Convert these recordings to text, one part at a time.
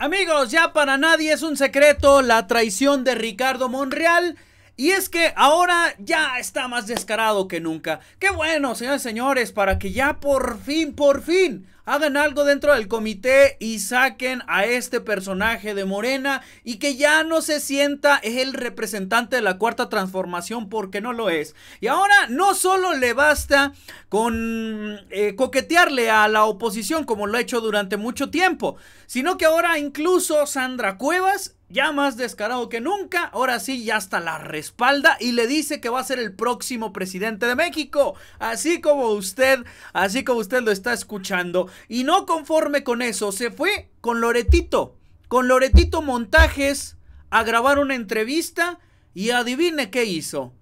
Amigos, ya para nadie es un secreto la traición de Ricardo Monreal. Y es que ahora ya está más descarado que nunca. Qué bueno, señores y señores, para que ya por fin, por fin hagan algo dentro del comité y saquen a este personaje de Morena y que ya no se sienta el representante de la cuarta transformación porque no lo es. Y ahora no solo le basta con eh, coquetearle a la oposición como lo ha hecho durante mucho tiempo, sino que ahora incluso Sandra Cuevas ya más descarado que nunca, ahora sí ya está la respalda y le dice que va a ser el próximo presidente de México, así como usted, así como usted lo está escuchando. Y no conforme con eso, se fue con Loretito, con Loretito Montajes a grabar una entrevista y adivine qué hizo.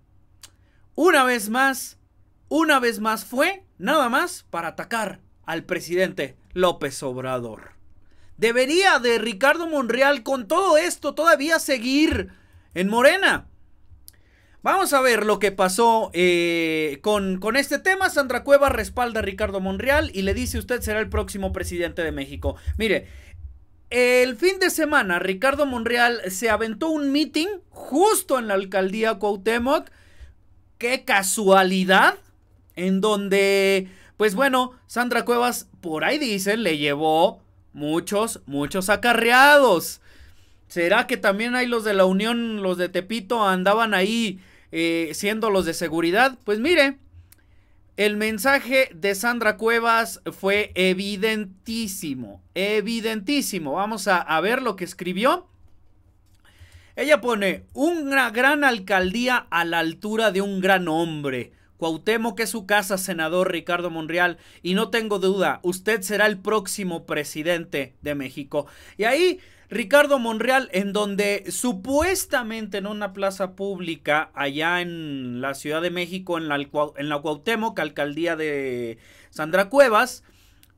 Una vez más, una vez más fue nada más para atacar al presidente López Obrador. ¿Debería de Ricardo Monreal con todo esto todavía seguir en Morena? Vamos a ver lo que pasó eh, con, con, este tema. Sandra Cuevas respalda a Ricardo Monreal y le dice usted será el próximo presidente de México. Mire, el fin de semana Ricardo Monreal se aventó un meeting justo en la alcaldía Cuauhtémoc. Qué casualidad. En donde, pues bueno, Sandra Cuevas, por ahí dicen, le llevó muchos, muchos acarreados. ¿Será que también hay los de la Unión, los de Tepito, andaban ahí eh, siendo los de seguridad? Pues mire, el mensaje de Sandra Cuevas fue evidentísimo, evidentísimo. Vamos a ver lo que escribió. Ella pone una gran alcaldía a la altura de un gran hombre. Cuauhtémoc es su casa, senador Ricardo Monreal, y no tengo duda, usted será el próximo presidente de México. Y ahí Ricardo Monreal, en donde supuestamente en una plaza pública allá en la Ciudad de México, en la, en la Cuauhtémoc, alcaldía de Sandra Cuevas,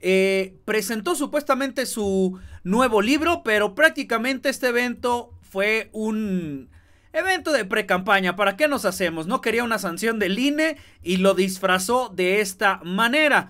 eh, presentó supuestamente su nuevo libro, pero prácticamente este evento fue un Evento de pre-campaña, ¿para qué nos hacemos? No quería una sanción del INE y lo disfrazó de esta manera.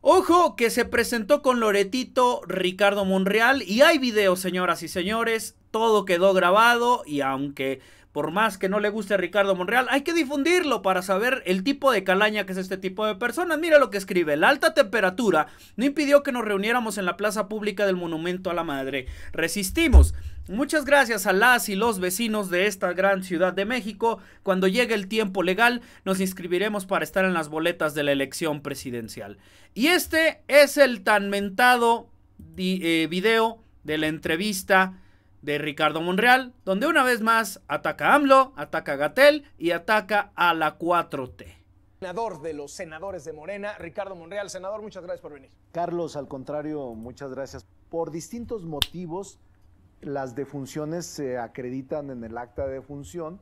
Ojo que se presentó con Loretito Ricardo Monreal y hay videos, señoras y señores, todo quedó grabado y aunque por más que no le guste a Ricardo Monreal, hay que difundirlo para saber el tipo de calaña que es este tipo de personas. Mira lo que escribe, la alta temperatura no impidió que nos reuniéramos en la plaza pública del Monumento a la Madre. Resistimos, Muchas gracias a las y los vecinos de esta gran ciudad de México. Cuando llegue el tiempo legal, nos inscribiremos para estar en las boletas de la elección presidencial. Y este es el tan mentado eh, video de la entrevista de Ricardo Monreal, donde una vez más ataca a AMLO, ataca a Gatel y ataca a la 4T senador de los senadores de Morena, Ricardo Monreal. Senador, muchas gracias por venir. Carlos, al contrario, muchas gracias. Por distintos motivos, las defunciones se acreditan en el acta de defunción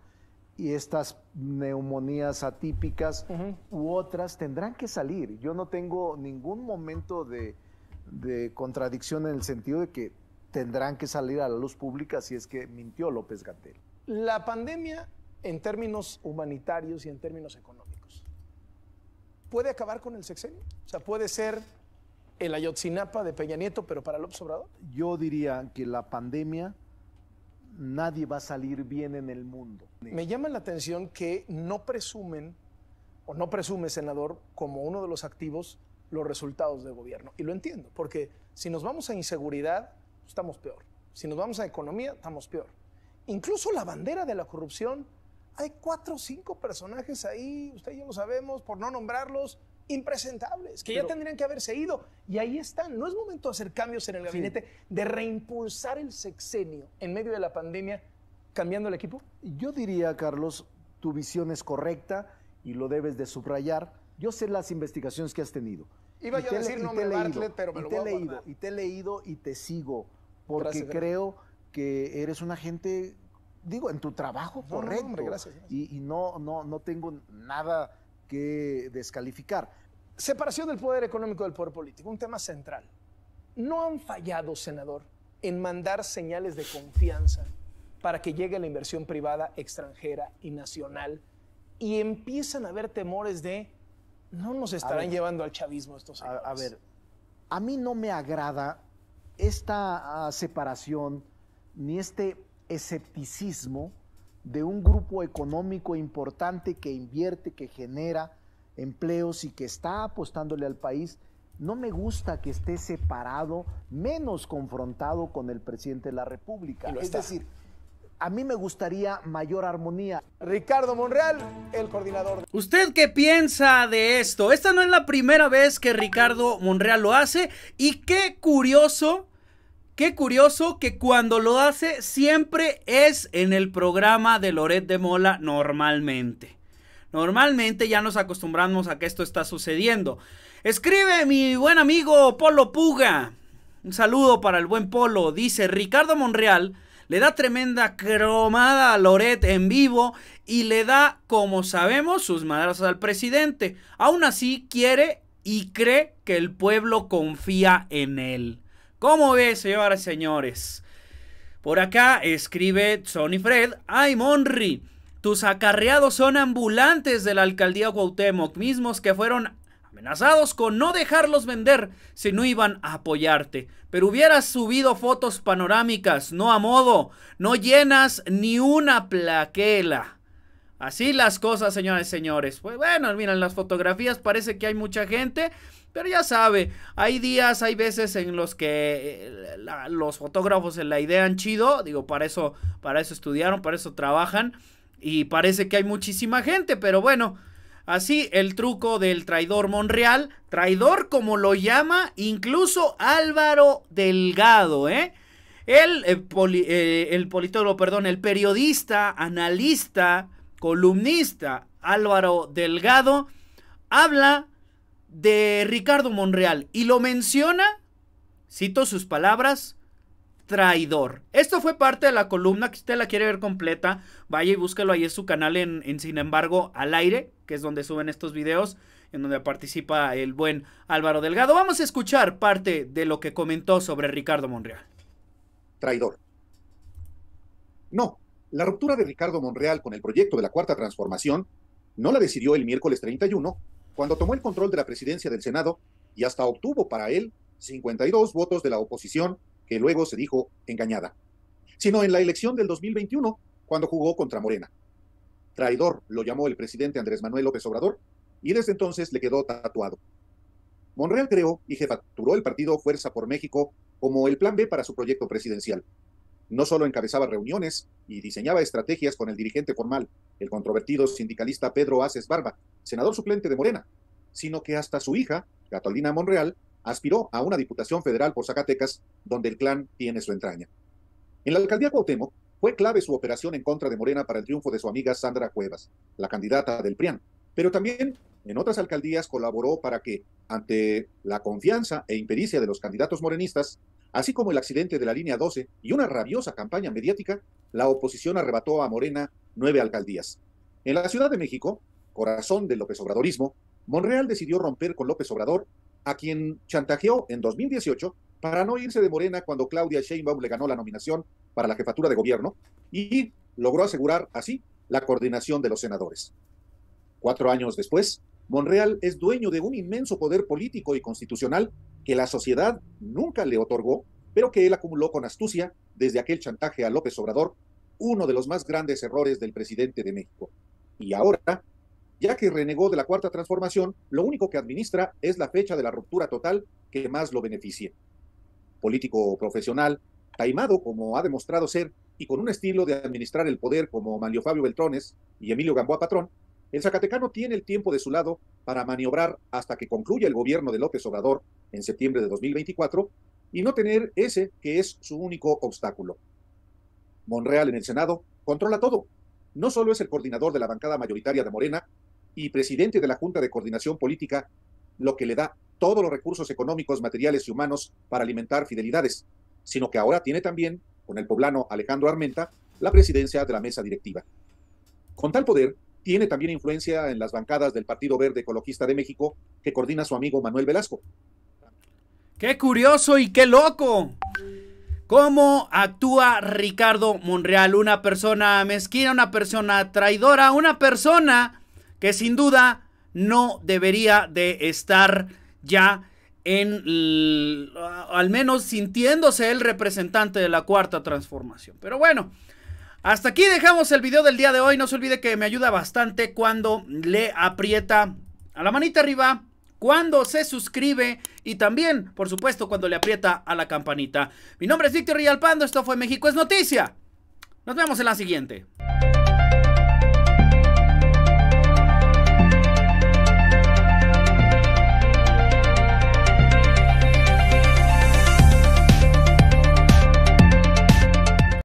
y estas neumonías atípicas u otras tendrán que salir. Yo no tengo ningún momento de, contradicción en el sentido de que tendrán que salir a la luz pública si es que mintió López Gatel. La pandemia, en términos humanitarios y en términos económicos, ¿puede acabar con el sexenio? O sea, puede ser el Ayotzinapa de Peña Nieto, pero para López Obrador? Yo diría que la pandemia nadie va a salir bien en el mundo. Me llama la atención que no presumen, o no presume, senador, como uno de los activos, los resultados de gobierno. Y lo entiendo, porque si nos vamos a inseguridad, estamos peor. Si nos vamos a economía, estamos peor. Incluso la bandera de la corrupción, hay cuatro o cinco personajes ahí, usted ya yo lo sabemos, por no nombrarlos, impresentables, que ya tendrían que haberse ido. Y ahí están. No es momento de hacer cambios en el gabinete, de reimpulsar el sexenio en medio de la pandemia, cambiando el equipo. Yo diría, Carlos, tu visión es correcta y lo debes de subrayar. Yo sé las investigaciones que has tenido. Iba yo a decir no me Bartlett, pero me voy a leído, Y te he leído y te sigo, porque creo que eres una gente, digo, en tu trabajo correcto. y, no, no, no tengo nada que descalificar. Separación del poder económico del poder político, un tema central. No han fallado, senador, en mandar señales de confianza para que llegue la inversión privada extranjera y nacional y empiezan a haber temores de no nos estarán llevando al chavismo estos A, ver, a mí no me agrada esta ah, separación ni este escepticismo de un grupo económico importante que invierte, que genera empleos y que está apostándole al país, no me gusta que esté separado, menos confrontado con el presidente de la República. Es decir, a mí me gustaría mayor armonía. Ricardo Monreal, el coordinador. ¿Usted qué piensa de esto? Esta no es la primera vez que Ricardo Monreal lo hace y qué curioso Qué curioso que cuando lo hace siempre es en el programa de Loret de Mola normalmente. Normalmente ya nos acostumbramos a que esto está sucediendo. Escribe mi buen amigo Polo Puga. Un saludo para el buen Polo. Dice Ricardo Monreal le da tremenda cromada a Loret en vivo y le da, como sabemos, sus madrazas al presidente. Aún así quiere y cree que el pueblo confía en él. ¿Cómo ves, señoras y señores? Por acá escribe Sony Fred, ay Monri, tus acarreados son ambulantes de la alcaldía Cuauhtémoc, mismos que fueron amenazados con no dejarlos vender si no iban a apoyarte. Pero hubieras subido fotos panorámicas, no a modo, no llenas ni una plaquela. Así las cosas, señores y señores. Pues bueno, miren, las fotografías parece que hay mucha gente, pero ya sabe, hay días, hay veces en los que eh, los fotógrafos se la idean chido, digo, para eso, para eso estudiaron, para eso trabajan y parece que hay muchísima gente, pero bueno, así el truco del traidor Monreal, traidor como lo llama incluso Álvaro Delgado, ¿eh? El, eh, eh, el politólogo, perdón, el periodista, analista, columnista Álvaro Delgado habla de Ricardo Monreal y lo menciona, cito sus palabras, traidor. Esto fue parte de la columna, que usted la quiere ver completa, vaya y búsquelo ahí en su canal en, en, Sin embargo al aire, que es donde suben estos videos, en donde participa el buen Álvaro Delgado. Vamos a escuchar parte de lo que comentó sobre Ricardo Monreal. Traidor. No, la ruptura de Ricardo Monreal con el proyecto de la Cuarta Transformación no la decidió el miércoles 31 cuando tomó el control de la presidencia del Senado y hasta obtuvo para él 52 votos de la oposición que luego se dijo engañada, sino en la elección del 2021, cuando jugó contra Morena. Traidor lo llamó el presidente Andrés Manuel López Obrador y desde entonces le quedó tatuado. Monreal creó y jefaturó el partido Fuerza por México como el plan B para su proyecto presidencial no solo encabezaba reuniones y diseñaba estrategias con el dirigente formal, el controvertido sindicalista Pedro Aces Barba, senador suplente de Morena, sino que hasta su hija, Catalina Monreal, aspiró a una diputación federal por Zacatecas, donde el clan tiene su entraña. En la alcaldía Cuauhtémoc fue clave su operación en contra de Morena para el triunfo de su amiga Sandra Cuevas, la candidata del PRIAN, pero también en otras alcaldías colaboró para que, ante la confianza e impericia de los candidatos morenistas, Así como el accidente de la línea 12 y una rabiosa campaña mediática, la oposición arrebató a Morena nueve alcaldías. En la Ciudad de México, corazón del López Obradorismo, Monreal decidió romper con López Obrador, a quien chantajeó en 2018 para no irse de Morena cuando Claudia Sheinbaum le ganó la nominación para la jefatura de gobierno y logró asegurar así la coordinación de los senadores. Cuatro años después, Monreal es dueño de un inmenso poder político y constitucional que la sociedad nunca le otorgó, pero que él acumuló con astucia desde aquel chantaje a López Obrador, uno de los más grandes errores del presidente de México. Y ahora, ya que renegó de la cuarta transformación, lo único que administra es la fecha de la ruptura total que más lo beneficie. Político profesional, taimado como ha demostrado ser y con un estilo de administrar el poder como Manlio Fabio Beltrones y Emilio Gamboa Patrón, el Zacatecano tiene el tiempo de su lado para maniobrar hasta que concluya el gobierno de López Obrador en septiembre de 2024 y no tener ese que es su único obstáculo. Monreal en el Senado controla todo. No solo es el coordinador de la bancada mayoritaria de Morena y presidente de la Junta de Coordinación Política, lo que le da todos los recursos económicos, materiales y humanos para alimentar fidelidades, sino que ahora tiene también, con el poblano Alejandro Armenta, la presidencia de la mesa directiva. Con tal poder, tiene también influencia en las bancadas del Partido Verde Ecologista de México que coordina su amigo Manuel Velasco. Qué curioso y qué loco. ¿Cómo actúa Ricardo Monreal? Una persona mezquina, una persona traidora, una persona que sin duda no debería de estar ya en al menos sintiéndose el representante de la cuarta transformación. Pero bueno, hasta aquí dejamos el video del día de hoy. No se olvide que me ayuda bastante cuando le aprieta a la manita arriba, cuando se suscribe y también, por supuesto, cuando le aprieta a la campanita. Mi nombre es Víctor Rialpando. esto fue México es Noticia. Nos vemos en la siguiente.